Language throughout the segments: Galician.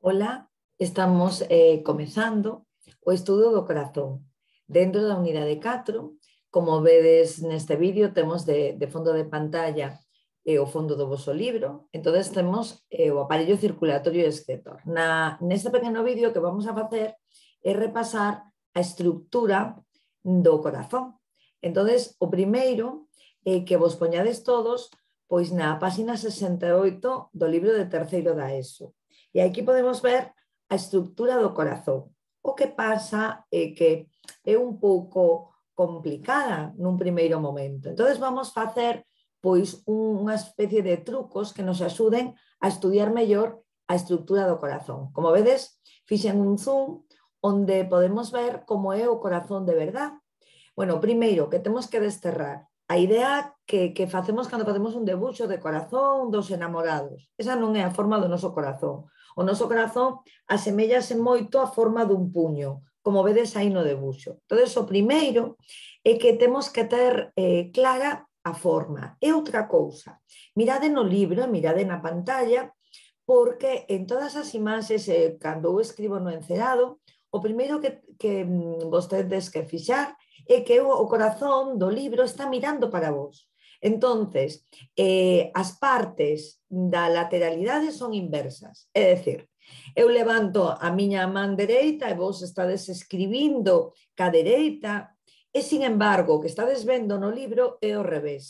Hola, estamos eh, comenzando o estudio do corazón dentro de la unidad de 4 como vedes este vídeo tenemos de, fondo de pantalla eh, o fondo de vosso libro, entonces tenemos el eh, o aparello circulatorio escritor. En este pequeño vídeo que vamos a hacer es repasar a estructura do corazón. entonces o primero que vos poñades todos pois la página 68 do libro de tercero da ESO. E aquí podemos ver a estructura do corazón. O que pasa é que é un pouco complicada nun primeiro momento. Entón, vamos facer pois unha especie de trucos que nos axuden a estudiar mellor a estructura do corazón. Como vedes, fixen un zoom onde podemos ver como é o corazón de verdad. Bueno, primeiro, que temos que desterrar a idea que, que facemos cando facemos un debuxo de corazón dos enamorados. Esa non é a forma do noso corazón. O noso corazón asemellase moito a forma dun puño, como vedes aí no debuxo. Entón, o primeiro é que temos que ter eh, clara a forma. E outra cousa, mirade no libro, mirade na pantalla, porque en todas as imaxes, eh, cando eu escribo no encerado, o primeiro que, que mm, vostedes que fixar é que o, o corazón do libro está mirando para vos. Entonces, eh, as partes da lateralidade son inversas, é dicir, eu levanto a miña man dereita e vos estades escribindo ca dereita e, sin embargo, o que estades vendo no libro é o revés.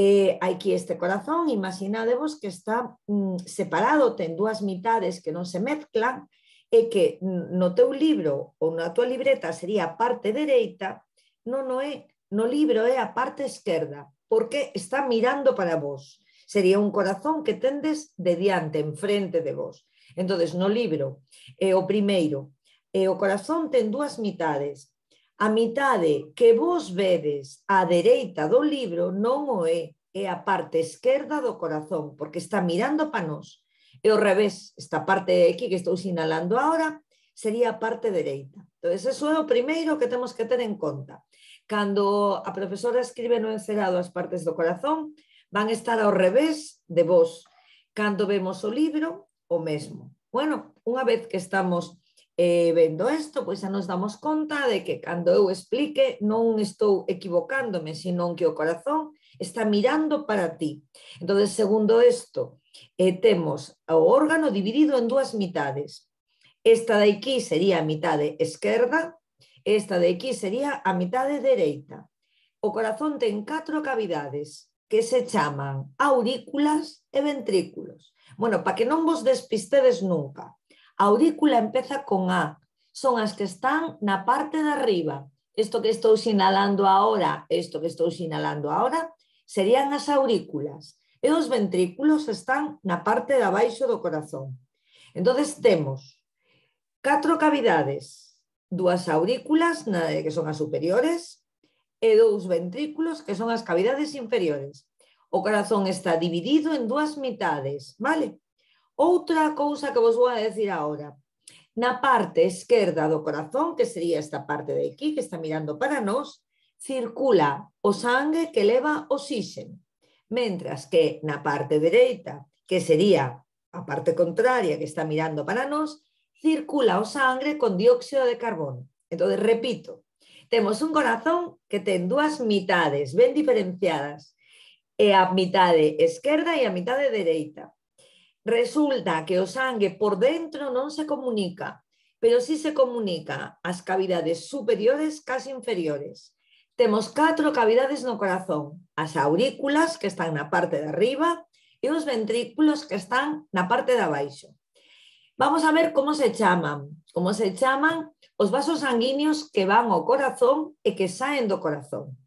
Eh, aquí este corazón, imaginadevos que está mm, separado, ten dúas mitades que non se mezclan, e que no teu libro ou na tua libreta sería a parte dereita, non o é, no libro é a parte esquerda porque está mirando para vos. Sería un corazón que tendes de diante, enfrente de vos. Entonces, no libro, eh, o primeiro, eh, o corazón ten dúas mitades. A mitade que vos vedes a dereita do libro non o é, é a parte esquerda do corazón, porque está mirando para nós. E ao revés, esta parte de aquí que estou sinalando agora, sería a parte dereita. Entón, eso é o primeiro que temos que ter en conta. Cando a profesora escribe no encerado as partes do corazón, van estar ao revés de vos. Cando vemos o libro, o mesmo. Bueno, unha vez que estamos eh, vendo isto, pois xa nos damos conta de que cando eu explique non estou equivocándome, senón que o corazón está mirando para ti. Entón, segundo isto, eh, temos o órgano dividido en dúas mitades. Esta de aquí sería a mitade esquerda Esta de aquí sería a de dereita. O corazón ten catro cavidades que se chaman aurículas e ventrículos. Bueno, para que non vos despistedes nunca. A aurícula empeza con A, son as que están na parte de arriba. Isto que estou sinalando agora, isto que estou sinalando agora, serían as aurículas. E os ventrículos están na parte de abaixo do corazón. Entonces temos catro cavidades dúas aurículas, na, que son as superiores, e dous ventrículos, que son as cavidades inferiores. O corazón está dividido en dúas mitades, vale? Outra cousa que vos vou a decir agora. Na parte esquerda do corazón, que sería esta parte de aquí, que está mirando para nós, circula o sangue que leva xixen. Mentras que na parte dereita, que sería a parte contraria que está mirando para nós, circula o sangre con dióxido de carbono. Entonces, repito, temos un corazón que ten dúas mitades ben diferenciadas, e a mitade esquerda e a mitade dereita. Resulta que o sangue por dentro non se comunica, pero sí se comunica as cavidades superiores casi inferiores. Temos catro cavidades no corazón, as aurículas que están na parte de arriba e os ventrículos que están na parte de abaixo. Vamos a ver como se chaman. Como se chaman os vasos sanguíneos que van ao corazón e que saen do corazón.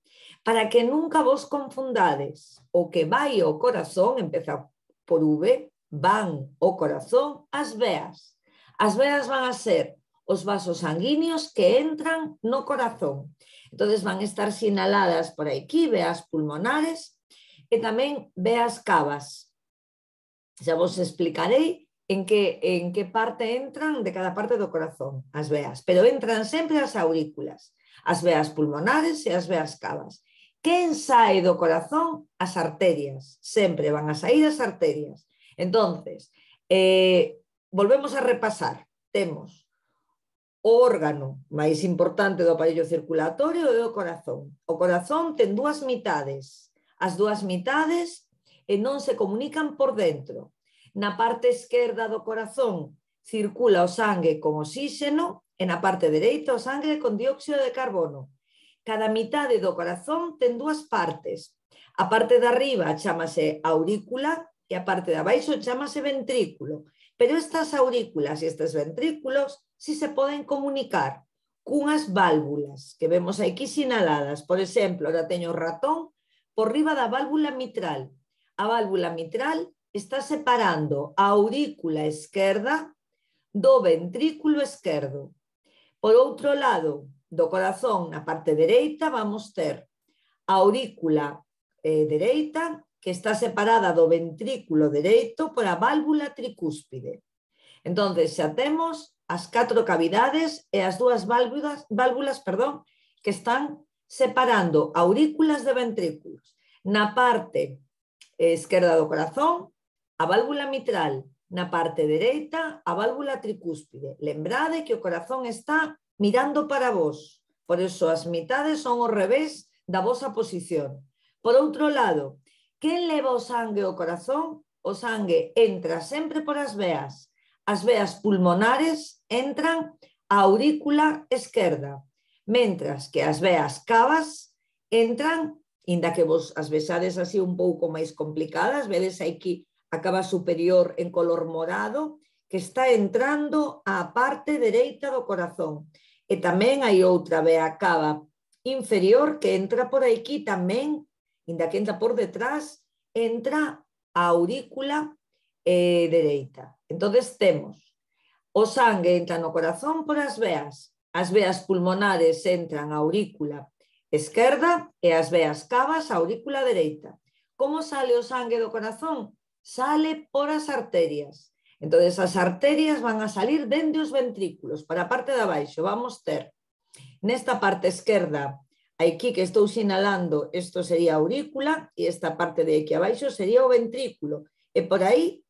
Para que nunca vos confundades, o que vai ao corazón, empeza por V, van ao corazón as veas. As veas van a ser os vasos sanguíneos que entran no corazón. Entonces van a estar sinaladas por aquí veas pulmonares e tamén veas cavas. Xa vos explicarei en que, en que parte entran de cada parte do corazón as veas, pero entran sempre as aurículas, as veas pulmonares e as veas cavas. Quen sae do corazón? As arterias. Sempre van a sair as arterias. Entonces, eh, volvemos a repasar. Temos o órgano máis importante do aparello circulatorio e o corazón. O corazón ten dúas mitades. As dúas mitades e non se comunican por dentro. Na parte esquerda do corazón circula o sangue con oxíxeno e na parte dereita o sangue con dióxido de carbono. Cada mitade do corazón ten dúas partes. A parte de arriba chamase aurícula e a parte de abaixo chamase ventrículo. Pero estas aurículas e estes ventrículos si se poden comunicar cunhas válvulas que vemos aquí sinaladas. Por exemplo, ahora teño o ratón por riba da válvula mitral. A válvula mitral está separando a aurícula esquerda do ventrículo esquerdo. Por outro lado, do corazón na parte dereita vamos ter a aurícula eh, dereita que está separada do ventrículo dereito por a válvula tricúspide. Entón, xa temos as catro cavidades e as dúas válvulas, válvulas perdón, que están separando aurículas de ventrículos. Na parte esquerda eh, do corazón a válvula mitral na parte dereita, a válvula tricúspide. Lembrade que o corazón está mirando para vos, por eso as mitades son ao revés da vosa posición. Por outro lado, quen leva o sangue ao corazón? O sangue entra sempre por as veas. As veas pulmonares entran á aurícula esquerda, mentras que as veas cavas entran, inda que vos as vexades así un pouco máis complicadas, vedes aquí acaba superior en color morado, que está entrando á parte dereita do corazón. E tamén hai outra vea cava inferior que entra por aquí tamén, inda que entra por detrás, entra a aurícula eh, dereita. Entón, temos o sangue entra no corazón por as veas, as veas pulmonares entran a aurícula esquerda e as veas cavas a aurícula dereita. Como sale o sangue do corazón? sale por las arterias. Entonces, las arterias van a salir dende los ventrículos, para a parte de abajo. Vamos a en esta parte izquierda, aquí que estoy sinalando, esto sería aurícula, y e esta parte de aquí abajo sería o ventrículo. Y e por ahí,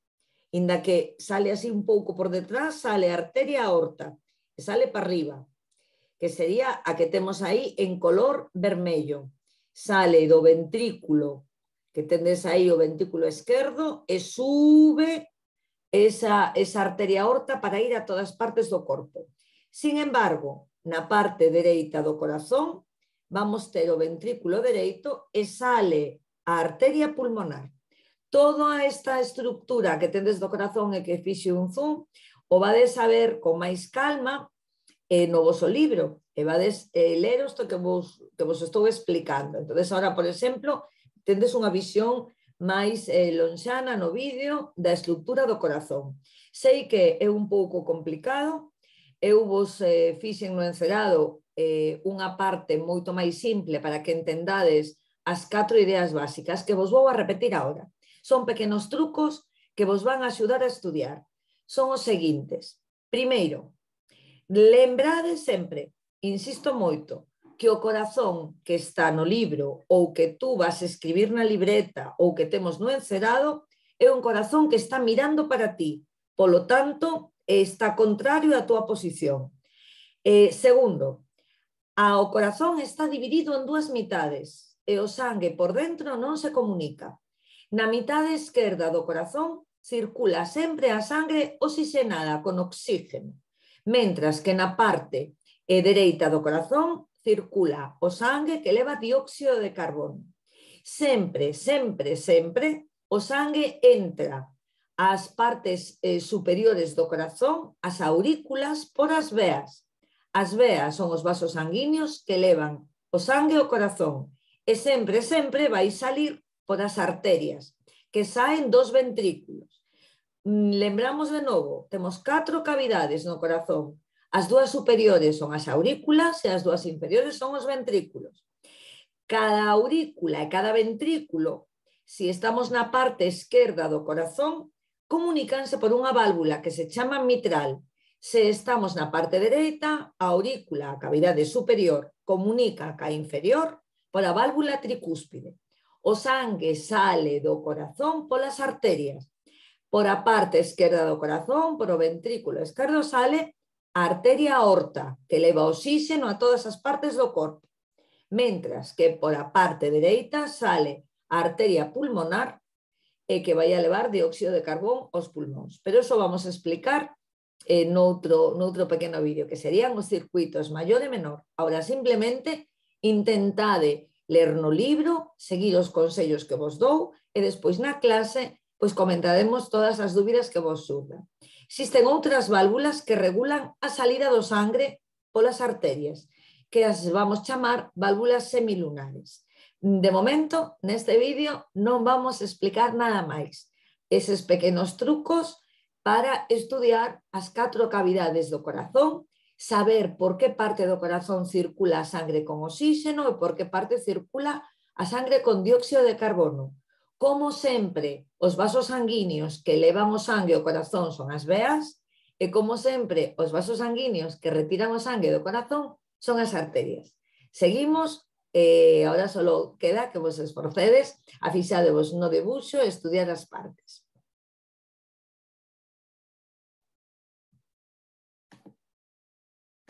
inda que sale así un poco por detrás, sale arteria aorta, e sale para arriba, que sería a que tenemos ahí en color vermello. Sale do ventrículo que tendes aí o ventículo esquerdo e sube esa, esa arteria horta para ir a todas partes do corpo. Sin embargo, na parte dereita do corazón vamos ter o ventrículo dereito e sale a arteria pulmonar. Toda esta estructura que tendes do corazón e que fixe un zoom, o vades a ver con máis calma eh, no vosso libro, e vades ler isto que vos, que vos estou explicando. entonces ahora, por exemplo, tendes unha visión máis eh, lonxana no vídeo da estructura do corazón. Sei que é un pouco complicado, eu vos eh, fixen no encerado eh, unha parte moito máis simple para que entendades as catro ideas básicas que vos vou a repetir agora. Son pequenos trucos que vos van a axudar a estudiar. Son os seguintes. Primeiro, lembrade sempre, insisto moito, que o corazón que está no libro ou que tú vas a escribir na libreta ou que temos no encerado é un corazón que está mirando para ti. Polo tanto, está contrario á túa posición. Eh, segundo, ao corazón está dividido en dúas mitades e o sangue por dentro non se comunica. Na mitade esquerda do corazón circula sempre a sangre oxigenada con oxígeno, mentras que na parte e dereita do corazón circula o sangue que leva dióxido de carbono. Sempre, sempre, sempre, o sangue entra ás partes eh, superiores do corazón, ás aurículas, por as veas. As veas son os vasos sanguíneos que levan o sangue ao corazón e sempre, sempre vai salir por as arterias que saen dos ventrículos. Mm, lembramos de novo, temos catro cavidades no corazón. As dúas superiores son as aurículas e as dúas inferiores son os ventrículos. Cada aurícula e cada ventrículo, se si estamos na parte esquerda do corazón, comunicanse por unha válvula que se chama mitral. Se estamos na parte dereita, a aurícula, a cavidade superior, comunica ca inferior por a válvula tricúspide. O sangue sale do corazón polas arterias. Por a parte esquerda do corazón, por o ventrículo esquerdo, sale arteria aorta, que eleva oxígeno a todas las partes del corpo, mientras que por la parte dereita sale arteria pulmonar eh, que vaya a levar dióxido de carbón los pulmones. Pero eso vamos a explicar en otro pequeño pequeno vídeo, que serían os circuitos mayor y menor. Ahora simplemente intentade leer no libro, seguir los consejos que vos dou después en la clase pues comentaremos todas las dudas que vos surdan. Existen outras válvulas que regulan a salida do sangre polas arterias, que as vamos chamar válvulas semilunares. De momento, neste vídeo, non vamos explicar nada máis. Eses pequenos trucos para estudiar as catro cavidades do corazón, saber por que parte do corazón circula a sangre con oxígeno e por que parte circula a sangre con dióxido de carbono, Como sempre, os vasos sanguíneos que levan o sangue ao corazón son as veas e, como sempre, os vasos sanguíneos que retiran o sangue do corazón son as arterias. Seguimos, eh, ahora só queda que vos esforcedes a no debuxo e estudiar as partes.